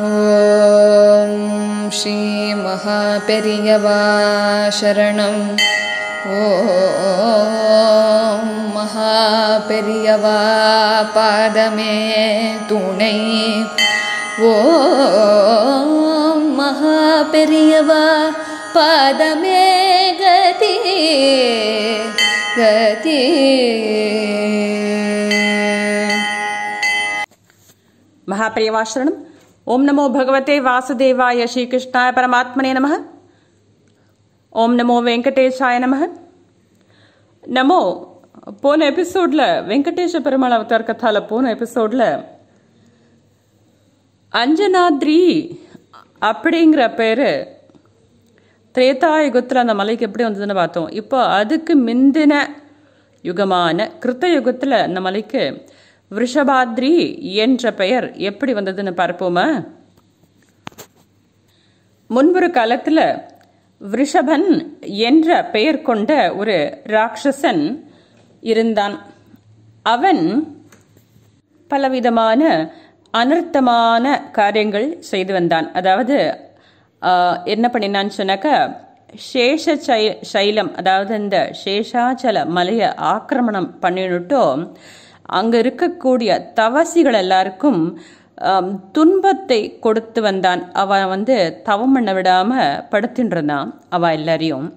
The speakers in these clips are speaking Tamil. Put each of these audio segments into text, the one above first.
ॐ श्री महाप्रियवा शरणं ॐ महाप्रियवा पादमे तुणै ॐ महाप्रियवा पादमे गति गति महाप्रियवाशरणं ஓம் நமோ பகவதே வாசுதேவாய ஸ்ரீகிருஷ்ணாய பரமாத்மனே நம ஓம் நமோ வெங்கடேஷாய நம நமோ போன எபிசோடில் வெங்கடேஷ பெருமாள் அவதார் கதாவில் போன எபிசோடில் அஞ்சனாத்ரி அப்படிங்கிற பேர் திரேதாயுகத்தில் யுகத்தில் அந்த மலைக்கு எப்படி வந்ததுன்னு பார்த்தோம் இப்போ அதுக்கு முந்தின யுகமான கிருத்த யுகத்தில் அந்த மலைக்கு விஷபாத்ரி என்ற பெயர் எப்படி வந்ததுன்னு பார்ப்போமா முன்பொரு காலத்தில் விஷபன் என்ற பெயர் கொண்ட ஒரு ராட்சசன் இருந்தான் அவன் பலவிதமான அனர்த்தமான காரியங்கள் செய்து வந்தான் அதாவது என்ன பண்ணினான்னு சொன்னாக்கா சேஷ சை சைலம் அதாவது இந்த சேஷாச்சல மலையை ஆக்கிரமணம் பண்ணினுட்டும் அங்கே இருக்கக்கூடிய தவசிகள் எல்லாருக்கும் துன்பத்தை கொடுத்து வந்தான் அவன் வந்து தவம் பண்ண விடாமல் படுத்துன்றான் அவள் எல்லாரையும்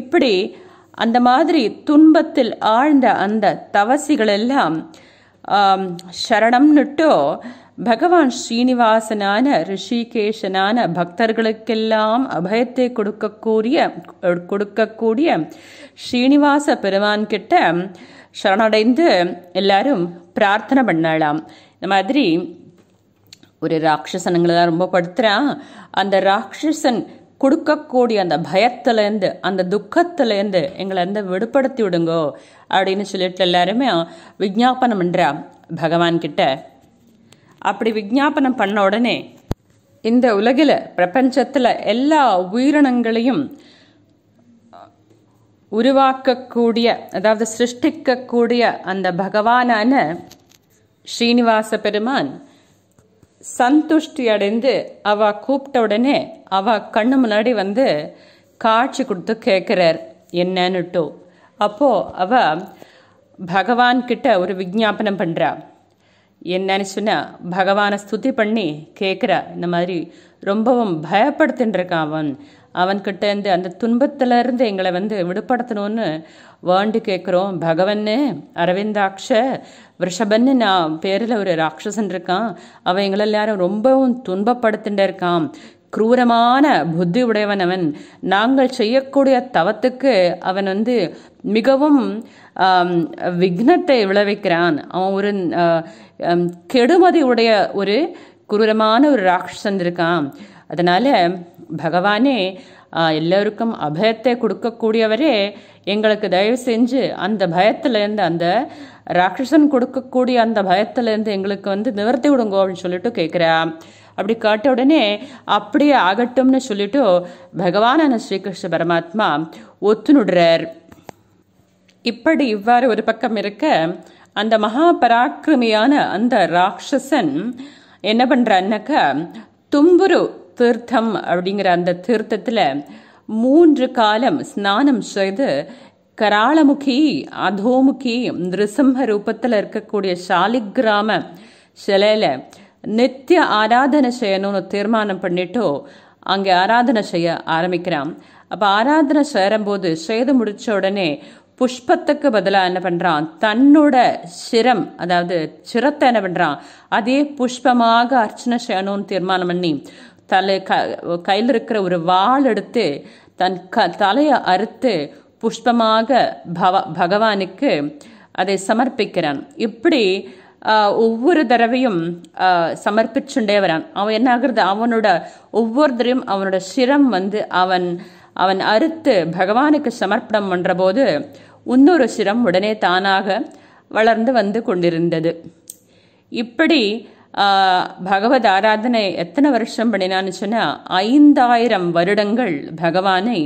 இப்படி அந்த மாதிரி துன்பத்தில் ஆழ்ந்த அந்த தவசிகள் எல்லாம் சரணம்னுட்டோ பகவான் ஸ்ரீனிவாசனான ரிஷிகேஷனான பக்தர்களுக்கெல்லாம் அபயத்தை கொடுக்கக்கூடிய கொடுக்கக்கூடிய ஸ்ரீனிவாச கிட்ட சரணடைந்து எல்லாரும் பிரார்த்தனை பண்ணலாம் இந்த மாதிரி ஒரு ராட்சசனங்களை தான் ரொம்ப படுத்துகிறான் அந்த ராட்சசன் கொடுக்கக்கூடிய அந்த பயத்துலேருந்து அந்த துக்கத்துலேருந்து எங்களை வந்து விடுபடுத்தி விடுங்கோ அப்படின்னு சொல்லிட்டு எல்லாருமே விஜாபனம் பண்ணுறா பகவான்கிட்ட அப்படி விஜாபனம் பண்ண உடனே இந்த உலகில் பிரபஞ்சத்தில் எல்லா உயிரினங்களையும் உருவாக்கக்கூடிய அதாவது சிருஷ்டிக்கக்கூடிய அந்த பகவானான ஸ்ரீனிவாச பெருமான் சந்துஷ்டி அடைந்து அவ கூப்பிட்ட உடனே அவ கண்ணு முன்னாடி வந்து காட்சி கொடுத்து கேட்குறார் என்னன்னுட்டு அப்போது அவ பகவான்கிட்ட ஒரு விஜாபனம் பண்ணுறா என்னன்னு சொன்னால் பகவானை ஸ்துதி பண்ணி கேட்குறா இந்த மாதிரி ரொம்பவும் பயப்படுத்தின்றிருக்கான் அவன் அவன்கிட்ட இருந்து அந்த துன்பத்திலேருந்து எங்களை வந்து விடுபடுத்தணும்னு வேண்டு கேட்குறோம் பகவன்னு அரவிந்தாட்ச ரிஷபன்னு நான் பேரில் ஒரு ராட்சசன் இருக்கான் அவன் எங்களை எல்லாரும் ரொம்பவும் துன்பப்படுத்திகிட்டே இருக்கான் குரூரமான புத்தி உடையவன் அவன் நாங்கள் செய்யக்கூடிய தவத்துக்கு அவன் வந்து மிகவும் விக்னத்தை விளைவிக்கிறான் அவன் ஒரு கெடுமதி உடைய ஒரு குரூரமான ஒரு ராட்சசன் இருக்கான் அதனால் பகவானே எல்லோருக்கும் அபயத்தை கொடுக்கக்கூடியவரே எங்களுக்கு தயவு செஞ்சு அந்த பயத்துலேருந்து அந்த ராட்சசன் கொடுக்கக்கூடிய அந்த பயத்துலேருந்து எங்களுக்கு வந்து நிவர்த்தி விடுங்கோ அப்படின்னு சொல்லிட்டு கேட்குறா அப்படி கேட்ட உடனே அப்படியே ஆகட்டும்னு சொல்லிட்டு பகவானான ஸ்ரீகிருஷ்ண பரமாத்மா ஒத்துனுடுறார் இப்படி இவ்வாறு ஒரு பக்கம் இருக்க அந்த மகா பராக்கிரமியான அந்த ராட்சசன் என்ன பண்ணுறான்னாக்கா தும்புரு தீர்த்தம் அப்படிங்கிற அந்த தீர்த்தத்தில் மூன்று காலம் ஸ்நானம் செய்து கராளமுகி அதோமுகி நிருசிம்ம ரூபத்தில் இருக்கக்கூடிய கிராம சிலையில் நித்திய ஆராதனை செய்யணும்னு தீர்மானம் பண்ணிட்டோ அங்கே ஆராதனை செய்ய ஆரம்பிக்கிறான் அப்போ ஆராதனை சேரும்போது செய்து முடித்த உடனே புஷ்பத்துக்கு பதிலாக என்ன பண்ணுறான் தன்னோட சிரம் அதாவது சிரத்தை என்ன பண்ணுறான் அதே புஷ்பமாக அர்ச்சனை செய்யணும்னு தீர்மானம் பண்ணி தலை க கையில் இருக்கிற ஒரு வாள் எடுத்து தன் க தலையை அறுத்து புஷ்பமாக பவ பகவானுக்கு அதை சமர்ப்பிக்கிறான் இப்படி ஒவ்வொரு தடவையும் சமர்ப்பிச்சுண்டே வரான் அவன் என்ன ஆகுறது அவனோட ஒவ்வொருத்தரையும் அவனோட சிரம் வந்து அவன் அவன் அறுத்து பகவானுக்கு சமர்ப்பணம் பண்ணுறபோது இன்னொரு சிரம் உடனே தானாக வளர்ந்து வந்து கொண்டிருந்தது இப்படி பகவத் ஆராதனை எத்தனை வருஷம் பண்ணினான்னு சொன்னால் ஐந்தாயிரம் வருடங்கள் பகவானை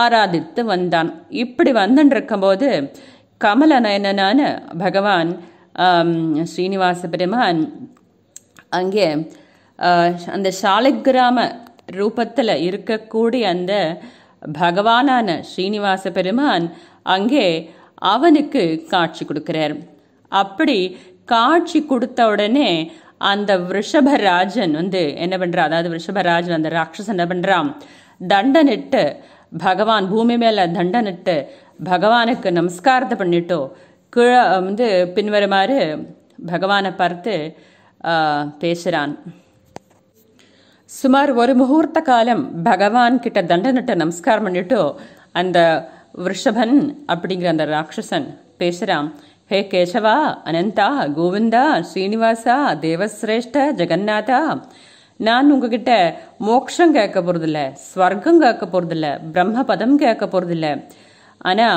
ஆராதித்து வந்தான் இப்படி வந்துருக்கும்போது கமல நயனனான பகவான் ஸ்ரீனிவாச பெருமான் அங்கே அந்த கிராம ரூபத்தில் இருக்கக்கூடிய அந்த பகவானான ஸ்ரீனிவாச பெருமான் அங்கே அவனுக்கு காட்சி கொடுக்கிறார் அப்படி காட்சி கொடுத்த உடனே அந்த ரிஷபராஜன் வந்து என்ன பண்ணுறா அதாவது ரிஷபராஜன் அந்த ராட்சஸ் என்ன பண்ணுறான் தண்டனிட்டு பகவான் பூமி மேலே தண்டனிட்டு பகவானுக்கு நமஸ்காரத்தை பண்ணிட்டோ கீழே வந்து பின்வருமாறு பகவானை பார்த்து பேசுகிறான் சுமார் ஒரு முகூர்த்த காலம் பகவான் கிட்ட தண்டனிட்டு நமஸ்காரம் பண்ணிட்டோ அந்த ரிஷபன் அப்படிங்கிற அந்த ராட்சசன் பேசுகிறான் ஹே கேசவா அனந்தா கோவிந்தா ஸ்ரீனிவாசா தேவசிரேஷ்ட ஜெகநாதா நான் உங்ககிட்ட மோக்ஷம் கேட்க இல்ல ஸ்வர்க்கம் கேட்க போகிறதில்ல பிரம்ம பதம் கேட்க இல்ல ஆனா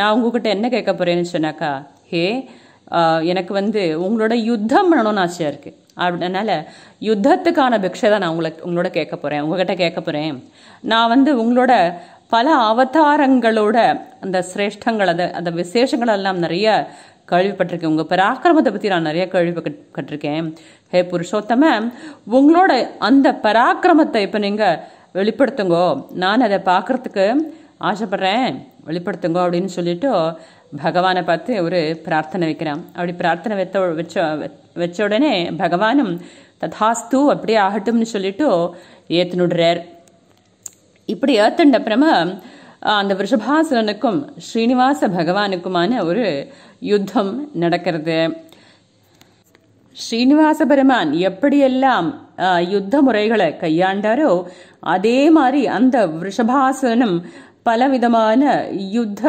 நான் உங்ககிட்ட என்ன கேட்க போறேன்னு சொன்னாக்கா ஹே எனக்கு வந்து உங்களோட யுத்தம் பண்ணணும்னு ஆசையா இருக்கு அதனால யுத்தத்துக்கான பிக்ஷை தான் நான் உங்களை உங்களோட கேட்க போறேன் உங்ககிட்ட கேட்க போறேன் நான் வந்து உங்களோட பல அவதாரங்களோட அந்த சிரேஷ்டங்கள் அதை அந்த விசேஷங்கள் எல்லாம் நிறைய கேள்விப்பட்டிருக்கேன் உங்கள் பராக்கிரமத்தை பற்றி நான் நிறைய கேள்வி பட்டிருக்கேன் ஹே புருஷோத்தம உங்களோட அந்த பராக்கிரமத்தை இப்போ நீங்கள் வெளிப்படுத்துங்கோ நான் அதை பார்க்குறதுக்கு ஆசைப்பட்றேன் வெளிப்படுத்துங்கோ அப்படின்னு சொல்லிட்டு பகவானை பார்த்து ஒரு பிரார்த்தனை வைக்கிறேன் அப்படி பிரார்த்தனை வைத்த வச்ச வச்ச உடனே பகவானும் ததாஸ்து அப்படியே ஆகட்டும்னு சொல்லிட்டு ஏற்றுனுடுறார் இப்படி ஏத்துண்ட அப்புறமா அந்த விஷபாசுரனுக்கும் ஸ்ரீனிவாச பகவானுக்குமான ஒரு யுத்தம் நடக்கிறது ஸ்ரீனிவாச பெருமான் எப்படியெல்லாம் யுத்த முறைகளை கையாண்டாரோ அதே மாதிரி அந்த விஷபாசனம் பலவிதமான யுத்த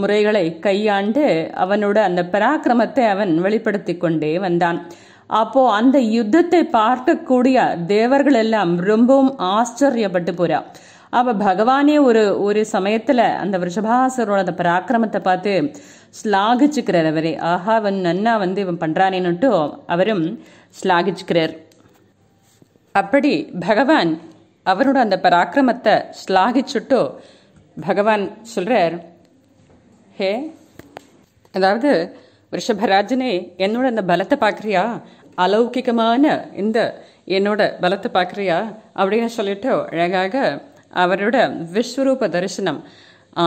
முறைகளை கையாண்டு அவனோட அந்த பராக்கிரமத்தை அவன் வெளிப்படுத்தி கொண்டே வந்தான் அப்போ அந்த யுத்தத்தை பார்க்கக்கூடிய தேவர்கள் எல்லாம் ரொம்பவும் ஆச்சரியப்பட்டு போறா அப்போ பகவானே ஒரு ஒரு சமயத்தில் அந்த விஷபாசுரோட அந்த பராக்கிரமத்தை பார்த்து ஸ்லாகிச்சுக்கிறார் அவரே ஆஹா அவன் நன்னா வந்து இவன் பண்ணுறானேன்னுட்டு அவரும் ஸ்லாகிச்சுக்கிறார் அப்படி பகவான் அவரோட அந்த பராக்கிரமத்தை ஸ்லாகிச்சுட்டு பகவான் சொல்கிறார் ஹே அதாவது ரிஷபராஜனே என்னோட அந்த பலத்தை பார்க்குறியா அலௌகிகமான இந்த என்னோட பலத்தை பார்க்குறியா அப்படின்னு சொல்லிட்டு அழகாக அவரோட விஸ்வரூப தரிசனம்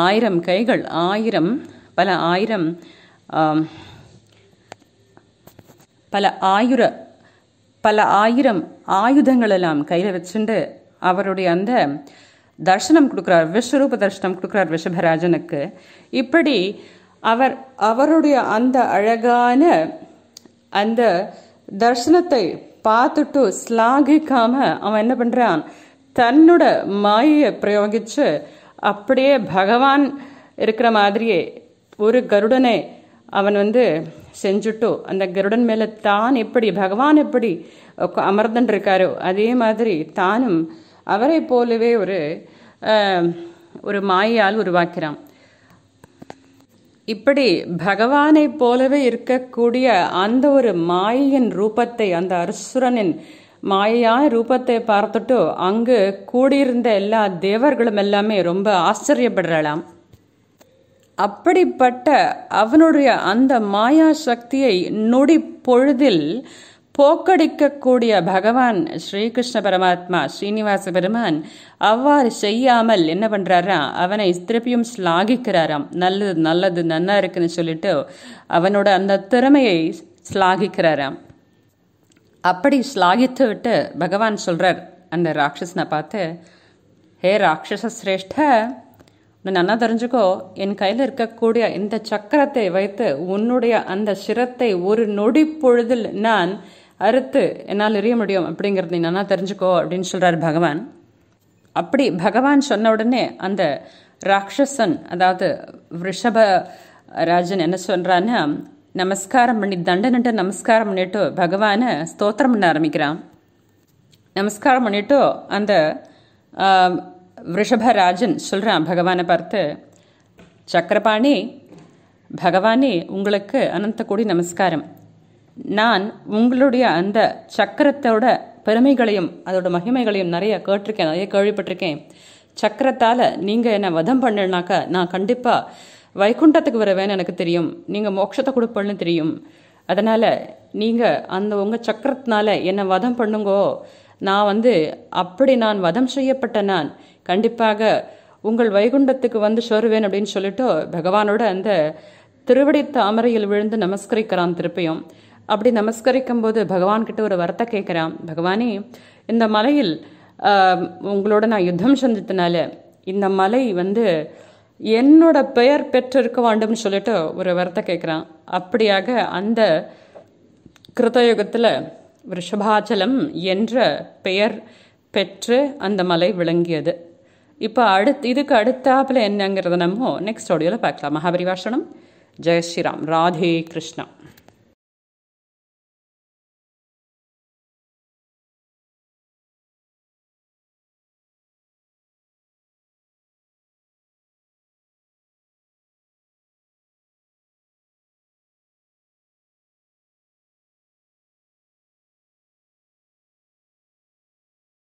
ஆயிரம் கைகள் ஆயிரம் பல ஆயிரம் பல ஆயுர பல ஆயிரம் ஆயுதங்கள் எல்லாம் கையில் வச்சுட்டு அவருடைய அந்த தர்சனம் கொடுக்குறார் விஸ்வரூப தர்சனம் கொடுக்குறார் விஷபராஜனுக்கு இப்படி அவர் அவருடைய அந்த அழகான அந்த தர்சனத்தை பார்த்துட்டு ஸ்லாகிக்காமல் அவன் என்ன பண்ணுறான் தன்னோட மாயை பிரயோகித்து அப்படியே பகவான் இருக்கிற மாதிரியே ஒரு கருடனை அவன் வந்து செஞ்சுட்டோ அந்த கருடன் மேலே தான் எப்படி பகவான் எப்படி இருக்காரோ அதே மாதிரி தானும் அவரை போலவே ஒரு ஒரு மாயால் உருவாக்கிறான் இப்படி பகவானை போலவே இருக்கக்கூடிய அந்த ஒரு மாயின் ரூபத்தை அந்த அரசுரனின் மாயையான ரூபத்தை பார்த்துட்டு அங்கு கூடியிருந்த எல்லா தேவர்களும் எல்லாமே ரொம்ப ஆச்சரியப்படுறலாம் அப்படிப்பட்ட அவனுடைய அந்த மாயா சக்தியை நொடி பொழுதில் போக்கடிக்கக்கூடிய பகவான் ஸ்ரீகிருஷ்ண பரமாத்மா ஸ்ரீனிவாச பெருமான் அவ்வாறு செய்யாமல் என்ன பண்ணுறாரா அவனை திருப்பியும் ஸ்லாகிக்கிறாராம் நல்லது நல்லது நன்னா இருக்குன்னு சொல்லிட்டு அவனோட அந்த திறமையை ஸ்லாகிக்கிறாராம் அப்படி ஸ்லாகித்து விட்டு பகவான் சொல்கிறார் அந்த ராட்சஸனை பார்த்து ஹே ராட்சச சிரேஷ்ட நான் நல்லா தெரிஞ்சுக்கோ என் கையில் இருக்கக்கூடிய இந்த சக்கரத்தை வைத்து உன்னுடைய அந்த சிரத்தை ஒரு நொடி பொழுதில் நான் அறுத்து என்னால் எறிய முடியும் அப்படிங்கிறது நீ நல்லா தெரிஞ்சுக்கோ அப்படின்னு சொல்கிறார் பகவான் அப்படி பகவான் சொன்ன உடனே அந்த ராட்சசன் அதாவது ரிஷப ராஜன் என்ன சொல்கிறான்னா நமஸ்காரம் பண்ணி தண்டனிட்ட நமஸ்காரம் பண்ணிட்டு பகவானை ஸ்தோத்திரம் பண்ண ஆரம்பிக்கிறான் நமஸ்காரம் பண்ணிட்டு அந்த ரிஷபராஜன் சொல்கிறான் பகவானை பார்த்து சக்கரபாணி பகவானே உங்களுக்கு அனந்த கோடி நமஸ்காரம் நான் உங்களுடைய அந்த சக்கரத்தோட பெருமைகளையும் அதோட மகிமைகளையும் நிறைய கேட்டிருக்கேன் நிறைய கேள்விப்பட்டிருக்கேன் சக்கரத்தால் நீங்கள் என்னை வதம் பண்ணினாக்கா நான் கண்டிப்பாக வைகுண்டத்துக்கு வரவேன்னு எனக்கு தெரியும் நீங்கள் மோட்சத்தை கொடுப்பேன்னு தெரியும் அதனால் நீங்கள் அந்த உங்கள் சக்கரத்தினால என்னை வதம் பண்ணுங்கோ நான் வந்து அப்படி நான் வதம் செய்யப்பட்ட நான் கண்டிப்பாக உங்கள் வைகுண்டத்துக்கு வந்து சொருவேன் அப்படின்னு சொல்லிட்டு பகவானோட அந்த திருவடி தாமரையில் விழுந்து நமஸ்கரிக்கிறான் திருப்பியும் அப்படி நமஸ்கரிக்கும் போது பகவான்கிட்ட ஒரு வரத்தை கேட்குறான் பகவானே இந்த மலையில் உங்களோட நான் யுத்தம் செஞ்சதுனால இந்த மலை வந்து என்னோட பெயர் பெற்றிருக்க வேண்டும்னு சொல்லிட்டு ஒரு வரத்தை கேட்குறான் அப்படியாக அந்த கிருதயுகத்தில் ரிஷபாச்சலம் என்ற பெயர் பெற்று அந்த மலை விளங்கியது இப்போ அடுத்து இதுக்கு அடுத்தாப்பில் என்னங்கிறத நம்ம நெக்ஸ்ட் ஆடியோவில் பார்க்கலாம் மகாபரிவாஷனம் ஜெய் ஸ்ரீராம் ராதே கிருஷ்ணா